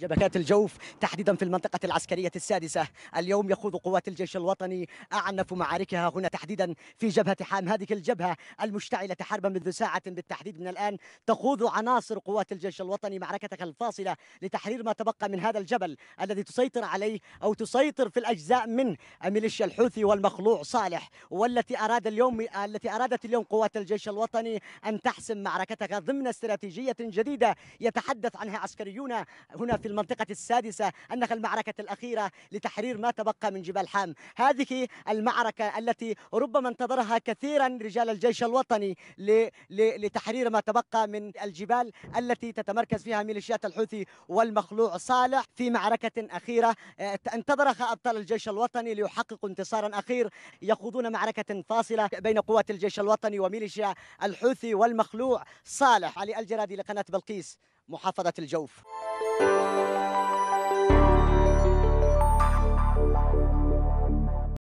شبكات الجوف تحديدا في المنطقة العسكرية السادسة اليوم يخوض قوات الجيش الوطني أعنف معاركها هنا تحديدا في جبهة حام هذه الجبهة المشتعلة حربا منذ ساعة بالتحديد من الآن تخوض عناصر قوات الجيش الوطني معركتها الفاصلة لتحرير ما تبقى من هذا الجبل الذي تسيطر عليه أو تسيطر في الأجزاء من ميليشيا الحوثي والمخلوع صالح والتي أراد اليوم التي أرادت اليوم قوات الجيش الوطني أن تحسم معركتها ضمن استراتيجية جديدة يتحدث عنها عسكريون هنا في المنطقة السادسة أنها المعركة الأخيرة لتحرير ما تبقى من جبال حام هذه المعركة التي ربما انتظرها كثيرا رجال الجيش الوطني لتحرير ما تبقى من الجبال التي تتمركز فيها ميليشيات الحوثي والمخلوع صالح في معركة أخيرة آه، انتظرها أبطال الجيش الوطني ليحققوا انتصارا أخير يخوضون معركة فاصلة بين قوات الجيش الوطني وميليشيا الحوثي والمخلوع صالح علي الجرادي لقناة بلقيس محافظة الجوف